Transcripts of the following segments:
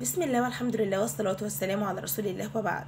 بسم الله والحمد لله والصلاة والسلام على رسول الله وبعد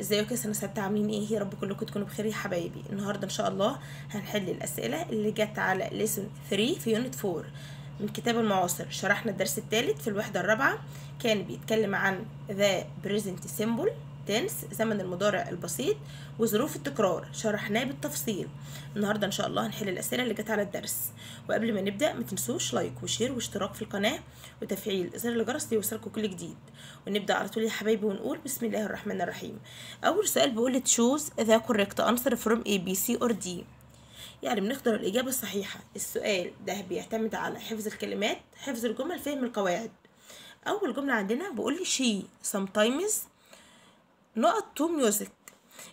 ازيكم يا سنه سته عاملين ايه يا رب كلكم تكونوا بخير يا حبايبي النهارده ان شاء الله هنحل الاسئله اللي جت على ليسون 3 في يونت 4 من كتاب المعاصر شرحنا الدرس الثالث في الوحده الرابعه كان بيتكلم عن ذا بريزنت سيمبل التنس زمن المضارع البسيط وظروف التكرار شرحناه بالتفصيل النهارده ان شاء الله هنحل الاسئله اللي جت على الدرس وقبل ما نبدا ما تنسوش لايك وشير واشتراك في القناه وتفعيل زر الجرس ليوصلكم كل جديد ونبدا على طول يا حبايبي ونقول بسم الله الرحمن الرحيم اول سؤال بيقول تشوز ذا كوريكت انسر فروم اي بي سي اور دي يعني بنختار الإجابة الصحيحة السؤال ده بيعتمد على حفظ الكلمات حفظ الجمل فهم القواعد أول جملة عندنا بيقول لي she sometimes نقط تو ميوزك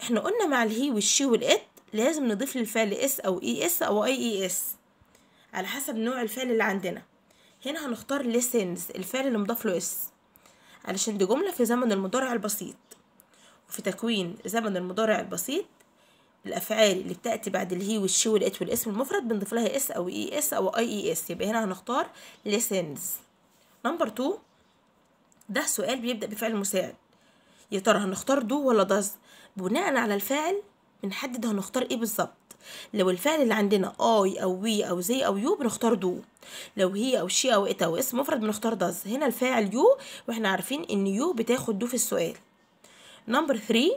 احنا قلنا مع الهي والشي والات لازم نضيف للفعل اس او اي اس او اي اي اس على حسب نوع الفعل اللي عندنا هنا هنختار لسنز الفعل اللي مضاف له اس علشان دي جملة في زمن المضارع البسيط وفي تكوين زمن المضارع البسيط الافعال اللي بتاتي بعد الهي والشي والات والاسم المفرد بنضيف لها اس او اي اس او اي اي اس يبقى هنا هنختار لسنز نمبر 2 ده سؤال بيبدا بفعل مساعد يا ترى هنختار دو ولا داز بناء على الفاعل بنحدد هنختار ايه بالظبط لو الفعل اللي عندنا اي او وي او زي او يو بنختار دو لو هي او شي او ات او اسم مفرد بنختار داز هنا الفاعل يو واحنا عارفين ان يو بتاخد دو في السؤال نمبر 3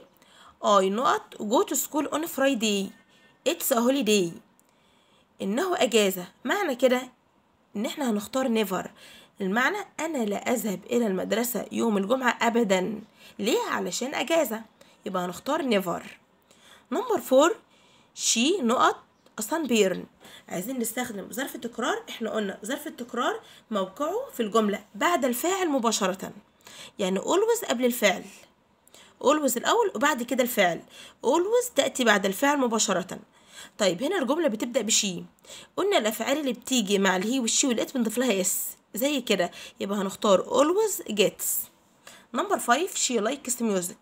اي نوت go to school on Friday اتس ا holiday انه اجازه معنى كده ان احنا هنختار نيفر المعنى أنا لا أذهب إلى المدرسة يوم الجمعة أبدا ليه علشان أجازة يبقى هنختار نيفر نمبر فور شي نقط أصلا بيرن عايزين نستخدم ظرف التكرار احنا قلنا ظرف التكرار موقعه في الجملة بعد الفاعل مباشرة يعني always قبل الفعل always الأول وبعد كده الفعل always تأتي بعد الفعل مباشرة طيب هنا الجملة بتبدأ بشي قلنا الأفعال اللي بتيجي مع الهي والشي والإت بنضيف لها اس زي كده يبقى هنختار always gets نمبر 5 she likes music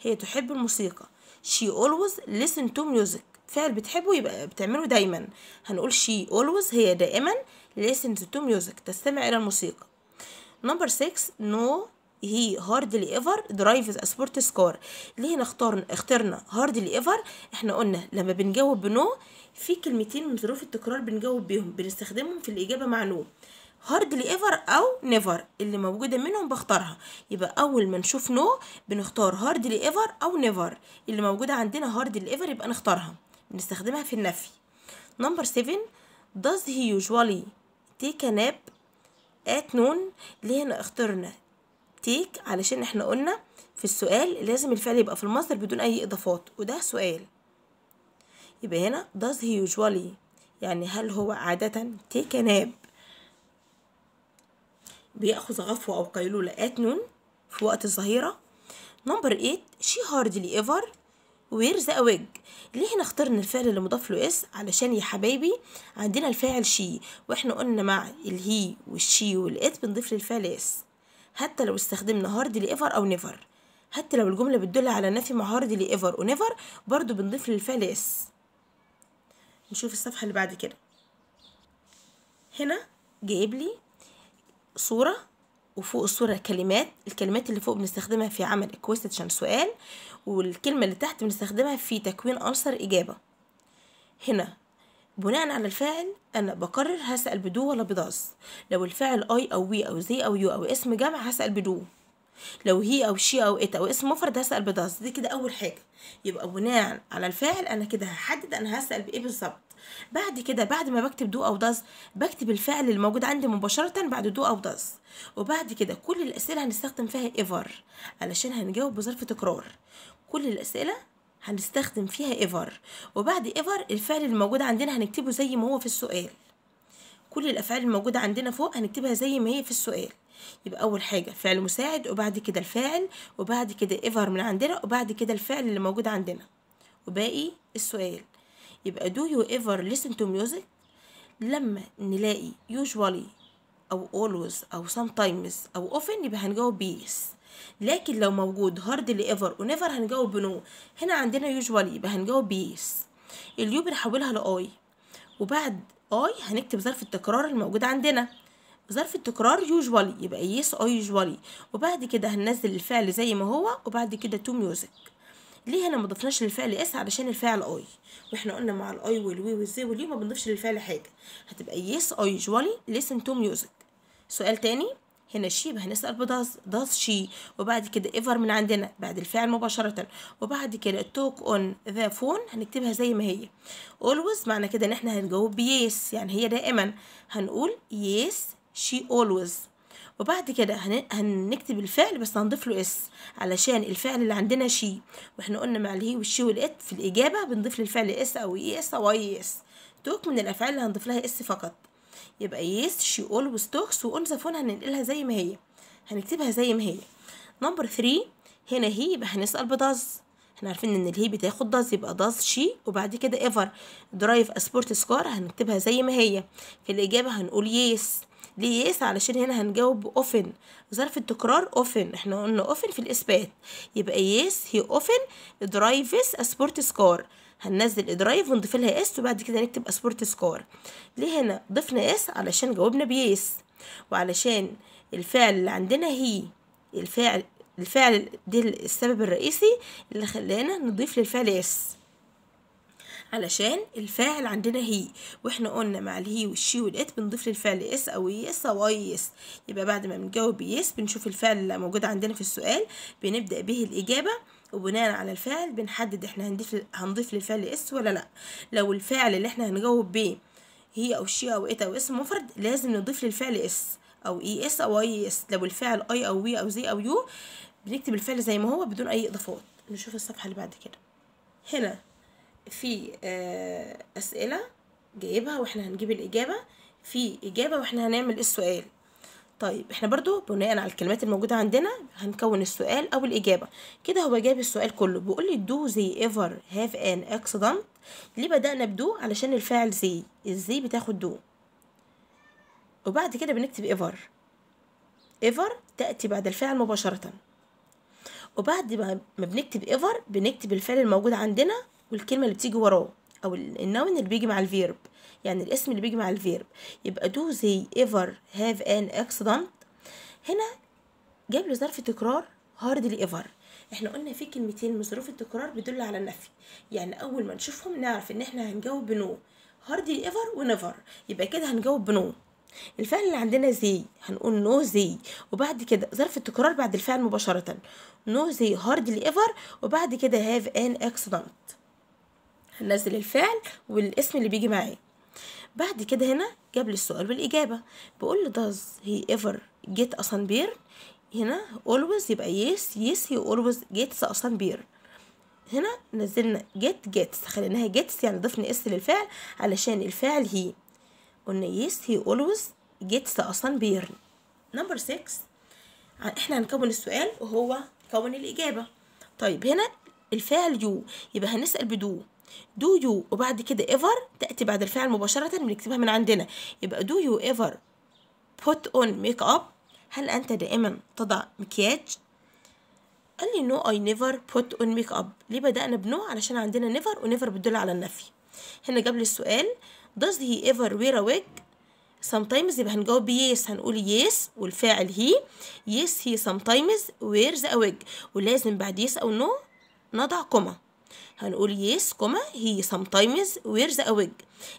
هي تحب الموسيقى she always listen to music فعل بتحبه يبقى بتعمله دايما هنقول she always هي دائما listens to music تستمع إلى الموسيقى نمبر 6 no he hardly ever drives a sports car ليه نختار اخترنا hardly ever احنا قلنا لما بنجاوب بنو في كلمتين من ظروف التكرار بنجاوب بيهم بنستخدمهم في الإجابة مع نو no. هاردلي ايفر او نيفر اللي موجوده منهم بختارها يبقى اول ما نشوف نو بنختار هاردلي ايفر او نيفر اللي موجوده عندنا هاردلي ايفر يبقى نختارها بنستخدمها في النفي نمبر 7 does he usually take a nap at noon اللي هنا اخترنا take علشان احنا قلنا في السؤال لازم الفعل يبقى في المصدر بدون اي اضافات وده سؤال يبقى هنا does he usually يعني هل هو عادة take a nap بيأخذ غفوة أو قيلولة ات نون في وقت الظهيرة نمبر 8 شي هاردلي ايفر ويرز اويج ليه هنا اخترنا الفعل اللي مضاف له اس علشان يا حبايبي عندنا الفاعل شي واحنا قلنا مع الهي والشي والات بنضيف للفعل اس حتى لو استخدمنا هاردلي ايفر او نيفر حتى لو الجملة بتدل على نفي مع هاردلي ايفر ونيفر برضو بنضيف للفعل اس نشوف الصفحة اللي بعد كده هنا جايب لي صورة وفوق الصورة كلمات الكلمات اللي فوق بنستخدمها في عمل كويستشن سؤال والكلمة اللي تحت بنستخدمها في تكوين انسر إجابة هنا بناء على الفاعل أنا بقرر هسأل بدو ولا بداز لو الفاعل أي أو وي أو زي أو يو أو اسم جمع هسأل بدو لو هي او شي او ات او اسم مفرد هسال بداز دي كده اول حاجه يبقى بناء على الفاعل انا كده هحدد انا هسال بايه بالظبط بعد كده بعد ما بكتب دو او داز بكتب الفعل الموجود عندي مباشره بعد دو او داز وبعد كده كل الاسئله هنستخدم فيها ايفر علشان هنجاوب بظرف تكرار كل الاسئله هنستخدم فيها ايفر وبعد ايفر الفعل الموجود عندنا هنكتبه زي ما هو في السؤال كل الافعال الموجوده عندنا فوق هنكتبها زي ما هي في السؤال يبقى اول حاجه فعل مساعد وبعد كده الفاعل وبعد كده ايفر من عندنا وبعد كده الفعل اللي موجود عندنا وباقي السؤال يبقى دو يو ايفر listen تو ميوزك لما نلاقي يوجوالي او اولويز او sometimes او اوفن يبقى هنجاوب yes لكن لو موجود hardly ever ونيفر هنجاوب بنو هنا عندنا usually يبقى هنجاوب بيس اليو بنحولها لاي وبعد اي هنكتب ظرف التكرار الموجود عندنا ظرف التكرار يوجوالي يبقى يس او يوجوالي وبعد كده هننزل الفعل زي ما هو وبعد كده تو ميوزك ليه هنا ما ضفناش للفعل اس علشان الفعل اي واحنا قلنا مع الاي والوي والزي واليو ما بنضيفش للفعل حاجه هتبقى يس او يوجوالي ليسن تو ميوزك سؤال تاني هنا شي هنسأل بداز داز شي وبعد كده ايفر من عندنا بعد الفعل مباشرة وبعد كده توك اون ذا فون هنكتبها زي ما هي اولويز معنى كده ان احنا هنجاوب بيس يعني هي دائما هنقول يس she always وبعد كده هنكتب الفعل بس هنضيف له اس علشان الفعل اللي عندنا شي واحنا قلنا مع الهي والشي والات في الاجابه بنضيف للفعل اس او اي e اس او اي اس e توك من الافعال اللي هنضيف لها اس فقط يبقى يس شي اولويز توكس واون ذا فون هننقلها زي ما هي هنكتبها زي ما هي نمبر 3 هنا هي يبقى هنسال بداز احنا عارفين ان الهي بتاخد داز يبقى داز شي وبعد كده ايفر درايف اسبورت سكار هنكتبها زي ما هي في الاجابه هنقول يس ليه يس علشان هنا هنجاوب اوفن ظرف التكرار اوفن احنا قلنا اوفن في الاثبات يبقى يس هي اوفن درايفس اسبورت سكار هننزل درايف ونضيف لها اس وبعد كده نكتب اسبورت سكار ليه هنا ضفنا اس علشان جاوبنا بيس وعلشان الفعل اللي عندنا هي الفعل الفعل ده السبب الرئيسي اللي خلانا نضيف للفعل اس علشان الفاعل عندنا هي واحنا قلنا مع الهي والشي والات بنضيف للفعل اس او يس او اي يس يبقى بعد ما بنجاوب يس بنشوف الفعل اللي موجود عندنا في السؤال بنبدأ به الإجابة وبناء على الفعل بنحدد احنا هنضيف هنضيف للفعل اس ولا لا لو الفعل اللي احنا هنجاوب بيه هي او شي او ات او اسم مفرد لازم نضيف للفعل اس او اي اس او اي اس لو الفعل اي او وي او زي او يو بنكتب الفعل زي ما هو بدون اي اضافات نشوف الصفحه اللي بعد كده هنا في آه، أسئلة جايبها واحنا هنجيب الإجابة في إجابة واحنا هنعمل السؤال طيب احنا برضو بناء على الكلمات الموجودة عندنا هنكون السؤال أو الإجابة كده هو جاب السؤال كله بيقول لي do they ever have an accident ليه بدأنا بدو علشان الفاعل زي الزي بتاخد دو وبعد كده بنكتب ever ever تأتي بعد الفعل مباشرة وبعد ما بنكتب ever بنكتب الفعل الموجود عندنا والكلمة اللي بتيجي وراه أو النون اللي بيجي مع الفيرب يعني الاسم اللي بيجي مع الفيرب يبقى do they ever have an accident هنا جاب له ظرف تكرار hardly ever احنا قلنا في كلمتين من ظروف التكرار بتدل على النفي يعني اول ما نشوفهم نعرف ان احنا هنجاوب بنو ever ايفر ونيفر يبقى كده هنجاوب بنو الفعل اللي عندنا زي هنقول نو زي وبعد كده ظرف التكرار بعد الفعل مباشره نو زي هاردلي ايفر وبعد كده هاف ان اكسيدنت هنزل الفعل والاسم اللي بيجي معاه بعد كده هنا جاب لي السؤال والاجابه بقول له does he ever get a sunburn هنا always يبقى yes yes he always gets a sunburn هنا نزلنا get gets خليناها gets يعني ضفنا اس للفعل علشان الفعل هي قلنا yes he always gets a sunburn نمبر 6 احنا هنكون السؤال وهو كون الاجابه طيب هنا الفعل يو يبقى هنسال بدو دو يو وبعد كده ايفر تاتي بعد الفعل مباشره بنكتبها من عندنا يبقى دو يو ايفر put on ميك اب هل انت دائما تضع مكياج قال لي نو اي نيفر بوت اون ميك اب ليه بدانا بنو علشان عندنا نيفر ونيفر بتدل على النفي هنا جاب لي السؤال does he ever wear a wig sometimes يبقى هنجاوب بيس هنقول yes والفاعل he yes he sometimes wears a wig ولازم بعد yes او no نضع كومه هنقول يس كوما هي sometimes wears a wig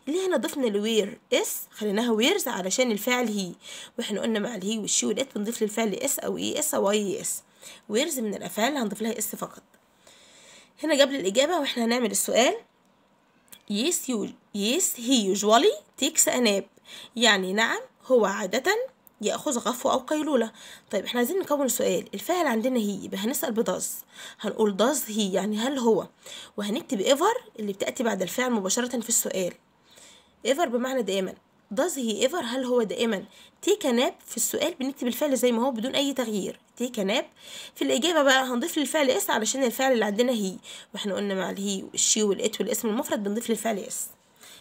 اللي هنا ضفنا الوير اس خليناها ويرز علشان الفعل هي واحنا قلنا مع الهي والشي والات بنضيف للفعل اس او اي e, اس او اي اس ويرز من الافعال هنضيف لها اس فقط هنا قبل الاجابه واحنا هنعمل السؤال يس يو يس هي usually takes a nap يعني نعم هو عاده يأخذ غفو أو قيلولة طيب احنا عايزين نكون سؤال الفاعل عندنا هي يبقى هنسأل بداز هنقول داز هي يعني هل هو وهنكتب ايفر اللي بتأتي بعد الفعل مباشرة في السؤال ايفر بمعنى دائما داز هي ايفر هل هو دائما تيك ناب في السؤال بنكتب الفعل زي ما هو بدون أي تغيير تيك ناب في الإجابة بقى هنضيف للفعل اس علشان الفعل اللي عندنا هي واحنا قلنا مع الهي والشي والإت والاسم المفرد بنضيف للفعل اس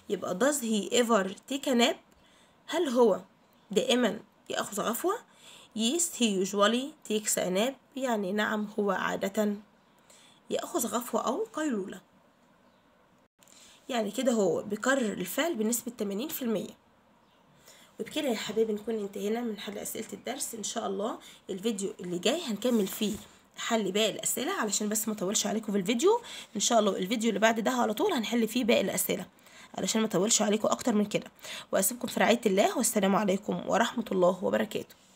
يبقى does هي ايفر تي a هل هو دائما يأخذ غفوة Yes, he usually takes a nap يعني نعم هو عادة يأخذ غفوة أو قيلولة يعني كده هو بيكرر الفعل بنسبة 80% وبكده يا حبايبي نكون انتهينا من حل أسئلة الدرس إن شاء الله الفيديو اللي جاي هنكمل فيه حل باقي الأسئلة علشان بس ما طولش عليكم في الفيديو إن شاء الله الفيديو اللي بعد ده على طول هنحل فيه باقي الأسئلة علشان ما اطولش عليكم اكتر من كده واسيبكم في رعايه الله والسلام عليكم ورحمه الله وبركاته